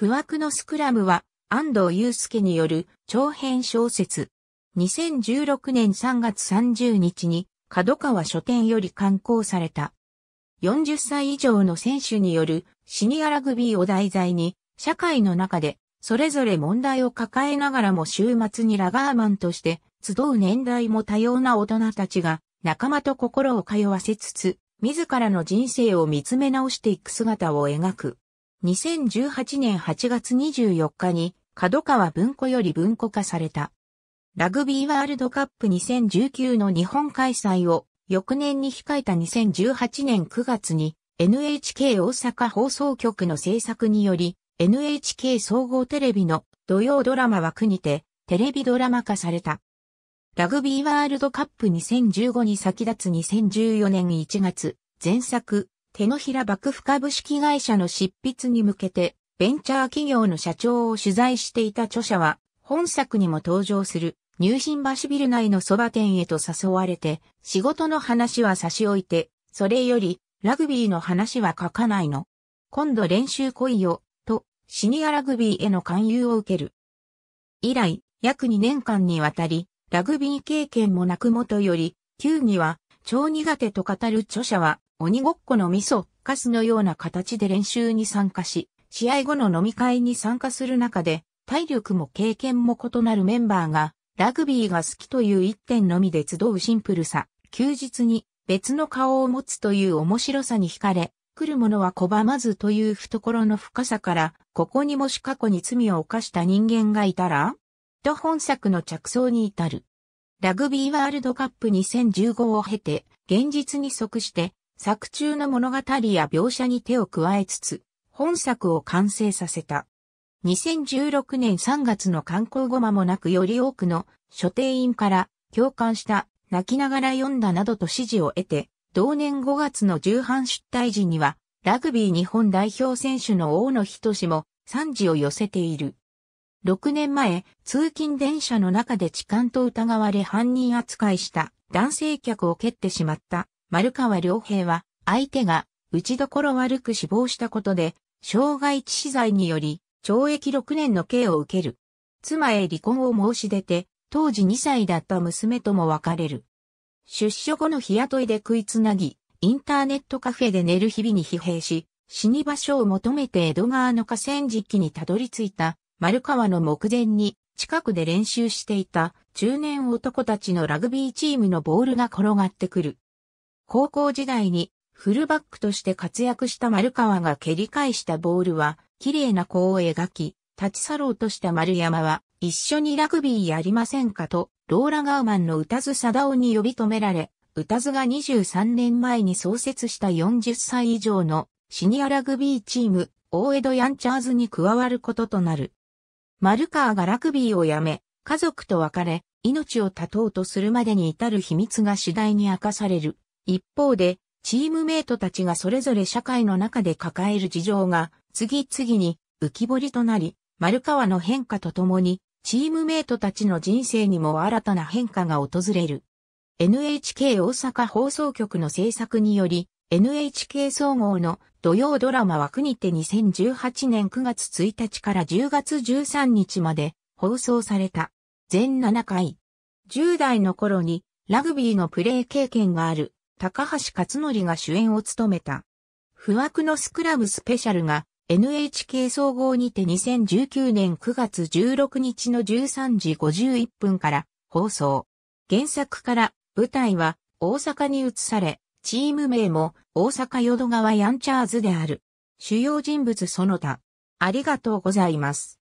不惑のスクラムは安藤祐介による長編小説。2016年3月30日に角川書店より刊行された。40歳以上の選手によるシニアラグビーを題材に、社会の中でそれぞれ問題を抱えながらも週末にラガーマンとして集う年代も多様な大人たちが仲間と心を通わせつつ、自らの人生を見つめ直していく姿を描く。2018年8月24日に、角川文庫より文庫化された。ラグビーワールドカップ2019の日本開催を翌年に控えた2018年9月に NHK 大阪放送局の制作により NHK 総合テレビの土曜ドラマ枠にてテレビドラマ化された。ラグビーワールドカップ2015に先立つ2014年1月、前作、手のひら幕府株式会社の執筆に向けて、ベンチャー企業の社長を取材していた著者は、本作にも登場する、入信橋ビル内のそば店へと誘われて、仕事の話は差し置いて、それより、ラグビーの話は書かないの。今度練習来いよ、と、シニアラグビーへの勧誘を受ける。以来、約2年間にわたり、ラグビー経験もなくもとより、球技は、超苦手と語る著者は、鬼ごっこの味噌、カスのような形で練習に参加し、試合後の飲み会に参加する中で、体力も経験も異なるメンバーが、ラグビーが好きという一点のみで集うシンプルさ、休日に別の顔を持つという面白さに惹かれ、来るものは拒まずという懐の深さから、ここにもし過去に罪を犯した人間がいたらと本作の着想に至る。ラグビーワールドカップ2015を経て、現実に即して、作中の物語や描写に手を加えつつ、本作を完成させた。2016年3月の観光ごまもなくより多くの書店員から共感した泣きながら読んだなどと指示を得て、同年5月の重版出退時にはラグビー日本代表選手の大野仁も賛辞を寄せている。6年前、通勤電車の中で痴漢と疑われ犯人扱いした男性客を蹴ってしまった丸川良平は、相手が、打ちどころ悪く死亡したことで、傷害致死罪により、懲役6年の刑を受ける。妻へ離婚を申し出て、当時2歳だった娘とも別れる。出所後の日雇いで食いつなぎ、インターネットカフェで寝る日々に疲弊し、死に場所を求めて江戸川の河川敷にたどり着いた丸川の目前に近くで練習していた中年男たちのラグビーチームのボールが転がってくる。高校時代にフルバックとして活躍した丸川が蹴り返したボールは、綺麗な弧を描き、立ち去ろうとした丸山は、一緒にラグビーやりませんかと、ローラ・ガーマンの歌津貞夫に呼び止められ、歌津が23年前に創設した40歳以上のシニアラグビーチーム、大江戸ヤンチャーズに加わることとなる。丸川がラグビーをやめ、家族と別れ、命を絶とうとするまでに至る秘密が次第に明かされる。一方で、チームメイトたちがそれぞれ社会の中で抱える事情が次々に浮き彫りとなり、丸川の変化とともに、チームメイトたちの人生にも新たな変化が訪れる。NHK 大阪放送局の制作により、NHK 総合の土曜ドラマは国手2018年9月1日から10月13日まで放送された。全7回。10代の頃にラグビーのプレー経験がある高橋克典が主演を務めた。不惑のスクラブスペシャルが NHK 総合にて2019年9月16日の13時51分から放送。原作から舞台は大阪に移され、チーム名も大阪淀川ヤンチャーズである。主要人物その他。ありがとうございます。